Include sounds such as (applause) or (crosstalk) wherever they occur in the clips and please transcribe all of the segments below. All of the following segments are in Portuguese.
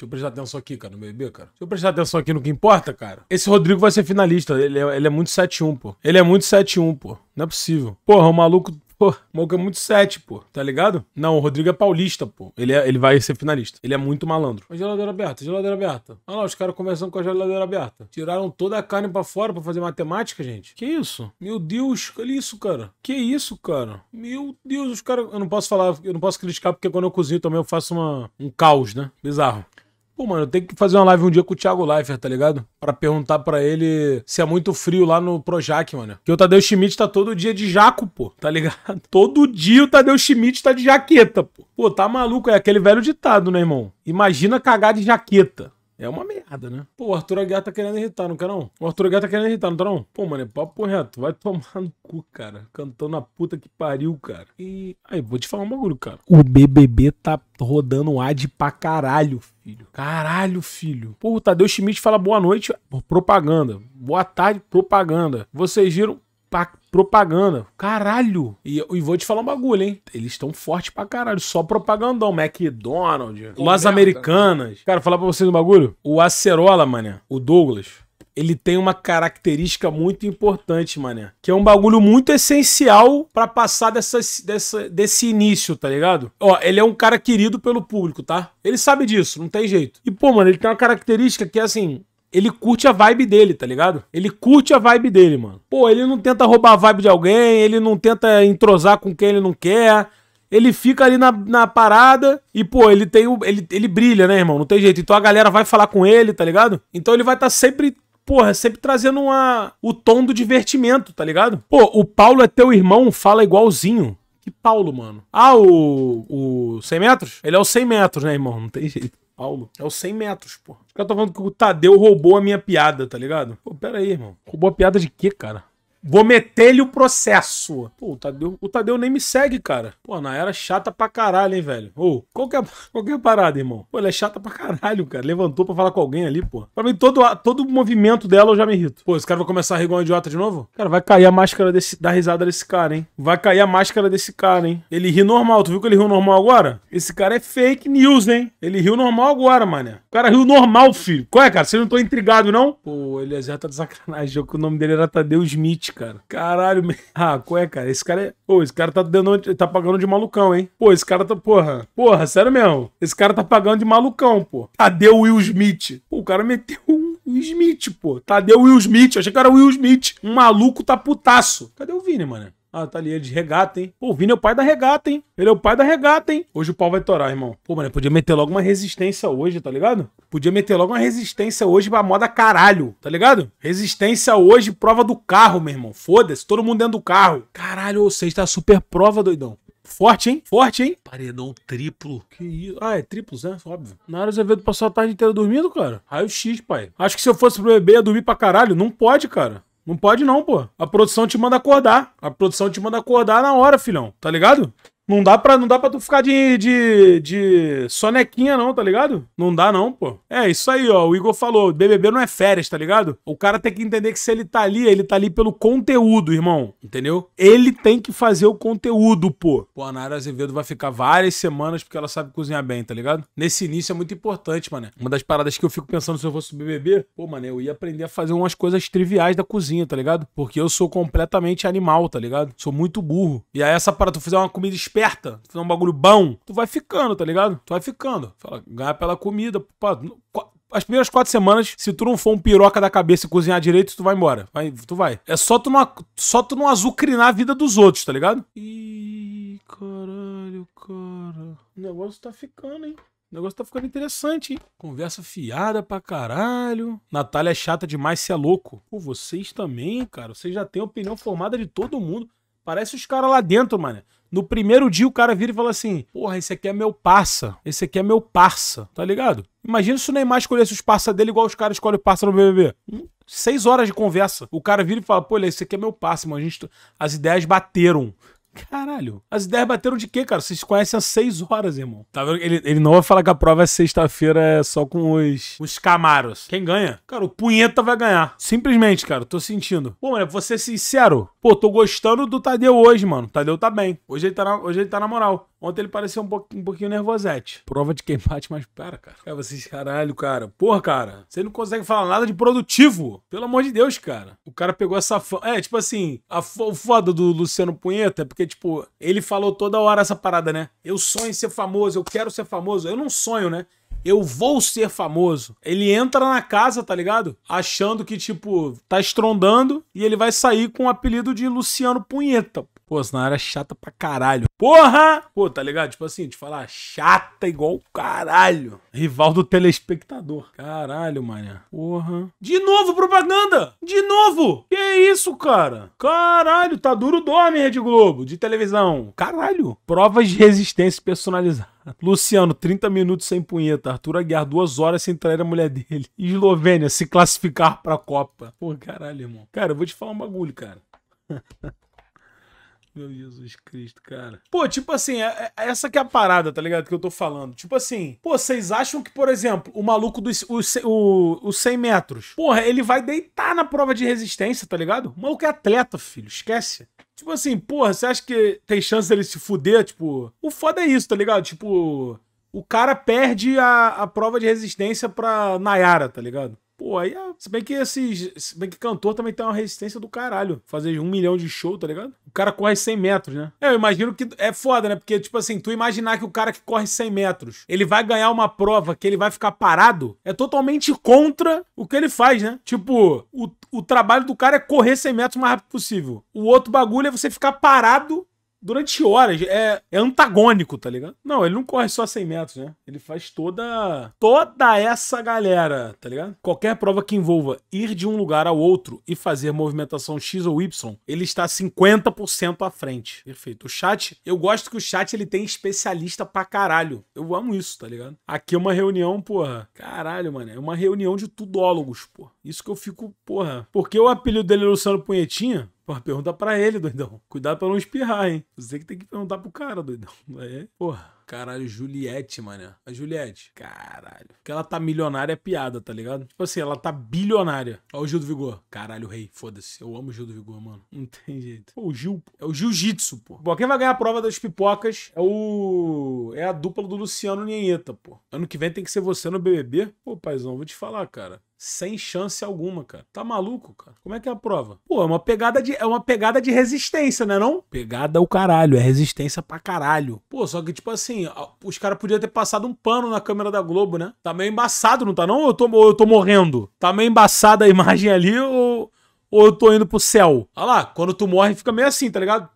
Deixa eu prestar atenção aqui, cara, no bebê, cara. Deixa eu prestar atenção aqui no que importa, cara. Esse Rodrigo vai ser finalista. Ele é, ele é muito 7-1, pô. Ele é muito 7-1, pô. Não é possível. Porra, o maluco Pô, o maluco é muito 7, pô, tá ligado? Não, o Rodrigo é paulista, pô. Ele, é, ele vai ser finalista. Ele é muito malandro. A geladeira aberta, geladeira aberta. Ah, olha lá, os caras conversando com a geladeira aberta. Tiraram toda a carne pra fora pra fazer matemática, gente. Que isso? Meu Deus, olha isso, cara. Que isso, cara? Meu Deus, os caras. Eu não posso falar, eu não posso criticar, porque quando eu cozinho também eu faço uma, um caos, né? Bizarro. Pô, mano, eu tenho que fazer uma live um dia com o Thiago Leifert, tá ligado? Pra perguntar pra ele se é muito frio lá no Projac, mano. Que o Tadeu Schmidt tá todo dia de jaco, pô, tá ligado? (laughs) Todo dia o Tadeu Schmidt tá de jaqueta, pô. Pô, tá maluco, é aquele velho ditado, né, irmão? Imagina cagar de jaqueta. É uma merda, né? Pô, o Arthur Aguiar tá querendo irritar, não quer não? O Arthur Aguiar tá querendo irritar, não tá não? Pô, mano, é papo reto. Vai tomar no cu, cara. Cantando a puta que pariu, cara. E aí, vou te falar um bagulho, cara. O BBB tá rodando um ad pra caralho, filho. Caralho, filho. Pô, o Tadeu Schmidt fala boa noite, propaganda. Boa tarde, propaganda. Vocês viram propaganda. Caralho! E, e, vou te falar um bagulho, hein? Eles estão fortes pra caralho. Só propagandão. McDonald's, oh, Las merda. Americanas. Cara, falar pra vocês um bagulho. O Acerola, mané, o Douglas, ele tem uma característica muito importante, mané. Que é um bagulho muito essencial para passar dessa, dessa, desse início, tá ligado? Ó, ele é um cara querido pelo público, tá? Ele sabe disso, não tem jeito. E, pô, mano, ele tem uma característica que é assim: ele curte a vibe dele, tá ligado? Ele curte a vibe dele, mano. Pô, ele não tenta roubar a vibe de alguém, ele não tenta entrosar com quem ele não quer. Ele fica ali na, na parada e, pô, ele tem o, ele, ele brilha, né, irmão? Não tem jeito. Então a galera vai falar com ele, tá ligado? Então ele vai estar tá sempre porra, sempre trazendo uma, o tom do divertimento, tá ligado? Pô, o Paulo é teu irmão, fala igualzinho. Que Paulo, mano? Ah, o, o 100 metros? Ele é o 100 metros, né, irmão? Não tem jeito. Paulo. É os 100 metros, pô. Os caras estão falando que o Tadeu roubou a minha piada, tá ligado? Pô, pera aí, irmão. Roubou a piada de quê, cara? Vou meter-lhe o processo. Pô, o Tadeu, o Tadeu nem me segue, cara. Pô, na era é chata pra caralho, hein, velho. Ô, qual que, é, (laughs) qual que é a parada, irmão? Pô, ela é chata pra caralho, cara. Levantou pra falar com alguém ali, pô. Pra mim, todo, todo movimento dela eu já me irrito. Pô, esse cara vai começar a rir igual um idiota de novo? Cara, vai cair a máscara desse, da risada desse cara, hein? Vai cair a máscara desse cara, hein? Ele ri normal. Tu viu que ele riu normal agora? Esse cara é fake news, hein? Ele riu normal agora, mané. O cara riu normal, filho. Qual é, cara? Você não tô intrigado, não? Pô, ele é tá de sacanagem. O nome dele era Tadeu Smith, Pete, cara. Caralho, (laughs) ah, qual é, cara? Esse cara é. Pô, esse cara tá, dando... tá pagando de malucão, hein? Pô, esse cara tá. Porra, porra, sério mesmo. Esse cara tá pagando de malucão, pô. Cadê o Will Smith? Pô, o cara meteu um Will Smith, pô. Cadê o Will Smith? Eu achei que era o Will Smith. Um maluco tá putaço. Cadê o Vini, mano? Ah, tá ali, ele de regata, hein? Pô, o Vini é o pai da regata, hein? Ele é o pai da regata, hein? Hoje o pau vai torar, irmão. Pô, mano, podia meter logo uma resistência hoje, tá ligado? Podia meter logo uma resistência hoje pra moda caralho, tá ligado? Resistência hoje, prova do carro, meu irmão. Foda-se, todo mundo dentro do carro. Caralho, vocês está super prova, doidão. Forte, hein? Forte, hein? Paredão triplo. Que isso? Ah, é triplo, né? Óbvio. Na hora Azevedo passou a tarde inteira dormindo, cara. Raio X, pai. Acho que se eu fosse pro bebê ia dormir pra caralho. Não pode, cara. Não pode não, pô. A produção te manda acordar. A produção te manda acordar na hora, filhão. Tá ligado? Não dá pra, não dá pra tu ficar de, de, de sonequinha, não, tá ligado? Não dá, não, pô. É isso aí, ó. O Igor falou: BBB não é férias, tá ligado? O cara tem que entender que se ele tá ali, ele tá ali pelo conteúdo, irmão. Entendeu? Ele tem que fazer o conteúdo, pô. Pô, a Nara Azevedo vai ficar várias semanas porque ela sabe cozinhar bem, tá ligado? Nesse início é muito importante, mano. Uma das paradas que eu fico pensando se eu fosse BBB, pô, mano, eu ia aprender a fazer umas coisas triviais da cozinha, tá ligado? Porque eu sou completamente animal, tá ligado? Sou muito burro. E aí, essa parada, tu fizer uma comida especial esperta, fizer um bagulho bom, tu vai ficando, tá ligado? Tu vai ficando. Fala, ganhar pela comida, pá, as primeiras quatro semanas, se tu não for um piroca da cabeça e cozinhar direito, tu vai embora. Vai, tu vai. É só tu não, só tu não azucrinar a vida dos outros, tá ligado? Ih, caralho, cara. O negócio tá ficando, hein? O negócio tá ficando interessante, hein? Conversa fiada pra caralho. Natália é chata demais, você é louco. Pô, vocês também, cara. Vocês já têm opinião formada de todo mundo. Parece os caras lá dentro, mano. No primeiro dia o cara vira e fala assim: Porra, esse aqui é meu parça. Esse aqui é meu parça, tá ligado? Imagina se o Neymar escolhesse os parça dele igual os caras escolhem o parça no BBB. seis horas de conversa. O cara vira e fala: Pô, esse aqui é meu parça, mano. A gente, as ideias bateram. Caralho. As ideias bateram de quê, cara? Vocês conhecem há seis horas, irmão. Tá vendo? Ele, ele não vai falar que a prova é sexta-feira é só com os, os camaros. Quem ganha? Cara, o punheta vai ganhar. Simplesmente, cara. Tô sentindo. Pô, mano, vou ser é sincero. Pô, tô gostando do Tadeu hoje, mano. O Tadeu tá bem. Hoje ele tá na, hoje ele tá na moral. Ontem ele pareceu um, po um pouquinho nervosete. Prova de quem bate mais pera, cara. Cara, é, vocês, caralho, cara. Porra, cara. Você não consegue falar nada de produtivo. Pelo amor de Deus, cara. O cara pegou essa fama. É, tipo assim, a foda do Luciano Punheta, é porque, tipo, ele falou toda hora essa parada, né? Eu sonho em ser famoso, eu quero ser famoso. Eu não sonho, né? eu vou ser famoso. Ele entra na casa, tá ligado? Achando que, tipo, tá estrondando e ele vai sair com o apelido de Luciano Punheta. Pô, senão era chata pra caralho. Porra! Pô, tá ligado? Tipo assim, te falar chata igual caralho. Rival do telespectador. Caralho, mané. Porra. De novo propaganda! De novo! Que isso, cara? Caralho, tá duro dorme, Rede Globo, de televisão. Caralho. Provas de resistência personalizada. Luciano, 30 minutos sem punheta. Arthur Aguiar, duas horas sem trair a mulher dele. Eslovênia, se classificar pra Copa. Pô, caralho, irmão. Cara, eu vou te falar um bagulho, cara. (laughs) Meu Jesus Cristo, cara. Pô, tipo assim, é, é, é essa que é a parada, tá ligado? Que eu tô falando. Tipo assim, pô, vocês acham que, por exemplo, o maluco dos o, o, o 100 metros, porra, ele vai deitar na prova de resistência, tá ligado? O maluco é atleta, filho, esquece. Tipo assim, porra, você acha que tem chance dele se fuder? Tipo, o foda é isso, tá ligado? Tipo, o cara perde a, a prova de resistência pra Nayara, tá ligado? Pô, aí, é... se bem que esses. Se bem que cantor também tem uma resistência do caralho. Fazer um milhão de show, tá ligado? O cara corre 100 metros, né? É, eu imagino que é foda, né? Porque, tipo assim, tu imaginar que o cara que corre 100 metros, ele vai ganhar uma prova que ele vai ficar parado, é totalmente contra o que ele faz, né? Tipo, o, o trabalho do cara é correr 100 metros o mais rápido possível. O outro bagulho é você ficar parado durante horas. É, é antagônico, tá ligado? Não, ele não corre só 100 metros, né? Ele faz toda toda essa galera, tá ligado? Qualquer prova que envolva ir de um lugar ao outro e fazer movimentação X ou Y, ele está 50% à frente. Perfeito. O chat, eu gosto que o chat ele tem especialista pra caralho. Eu amo isso, tá ligado? Aqui é uma reunião, porra. Caralho, mano. É uma reunião de tudólogos, porra. Isso que eu fico, porra. Porque o apelido dele é Luciano Punhetinha, Porra, pergunta pra ele, doidão. Cuidado pra não espirrar, hein? Você que tem que perguntar pro cara, doidão. Aí, (laughs) é, porra. Caralho, Juliette, mané. A Juliette. Caralho. porque ela tá milionária é piada, tá ligado? Tipo assim, ela tá bilionária. Ó o Gil do Vigor. Caralho, rei. Foda-se. Eu amo o Gil do Vigor, mano. Não tem jeito. Pô, o Gil. Pô. É o Jiu-Jitsu, pô. Bom, quem vai ganhar a prova das pipocas é o. É a dupla do Luciano Nieta, pô. Ano que vem tem que ser você no BBB. Pô, paizão, vou te falar, cara. Sem chance alguma, cara. Tá maluco, cara? Como é que é a prova? Pô, é uma pegada de, é uma pegada de resistência, né não? Pegada o caralho, é resistência pra caralho. Pô, só que tipo assim, os caras podiam ter passado um pano na câmera da Globo, né? Tá meio embaçado, não tá não? Ou eu tô, ou eu tô morrendo? Tá meio embaçada a imagem ali ou, ou eu tô indo pro céu? Olha lá, quando tu morre fica meio assim, tá ligado?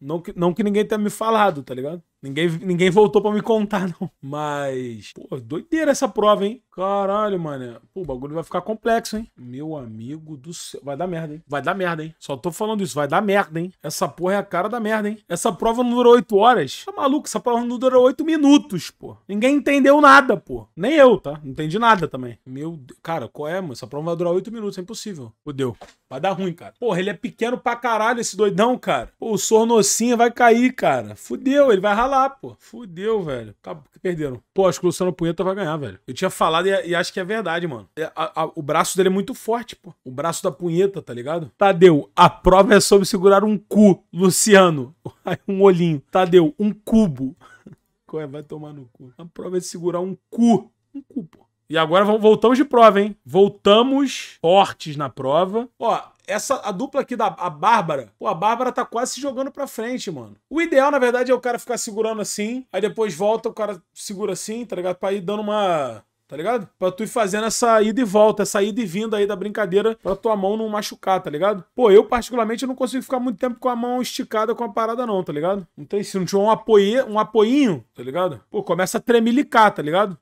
Não que, não que ninguém tenha me falado, tá ligado? Ninguém, ninguém voltou para me contar, (laughs) não. Mas, pô, doideira essa prova, hein? Caralho, mano. Pô, o bagulho vai ficar complexo, hein? Meu amigo do céu. Vai dar merda, hein? Vai dar merda, hein? Só tô falando isso. Vai dar merda, hein? Essa porra é a cara da merda, hein? Essa prova não durou oito horas. Tá maluco? Essa prova não durou oito minutos, pô. Ninguém entendeu nada, pô. Nem eu, tá? Não entendi nada também. Meu Deus. Cara, qual é, mano? Essa prova vai durar oito minutos. É impossível. Fudeu. Vai dar ruim, cara. Porra, ele é pequeno pra caralho, esse doidão, cara. Pô, o Sornocinha vai cair, cara. Fudeu. Ele vai ralar lá, pô. Fudeu, velho. Acabou, perderam. Pô, acho que o Luciano Punheta vai ganhar, velho. Eu tinha falado e, e acho que é verdade, mano. É, a, a, o braço dele é muito forte, pô. O braço da punheta, tá ligado? Tadeu, a prova é sobre segurar um cu, Luciano. (laughs) um olhinho. Tadeu, um cubo. (laughs) Qual é? Vai tomar no cu. A prova é de segurar um cu. Um cu, pô. E agora voltamos de prova, hein? Voltamos fortes na prova. Ó, essa a dupla aqui da a Bárbara, pô, a Bárbara tá quase se jogando pra frente, mano. O ideal, na verdade, é o cara ficar segurando assim, aí depois volta, o cara segura assim, tá ligado? Pra ir dando uma. Tá ligado? Pra tu ir fazendo essa ida e volta, essa ida e vinda aí da brincadeira pra tua mão não machucar, tá ligado? Pô, eu particularmente não consigo ficar muito tempo com a mão esticada com a parada não, tá ligado? Não tem, se não tiver um apoio um apoinho, tá ligado? Pô, começa a tremilicar, tá ligado?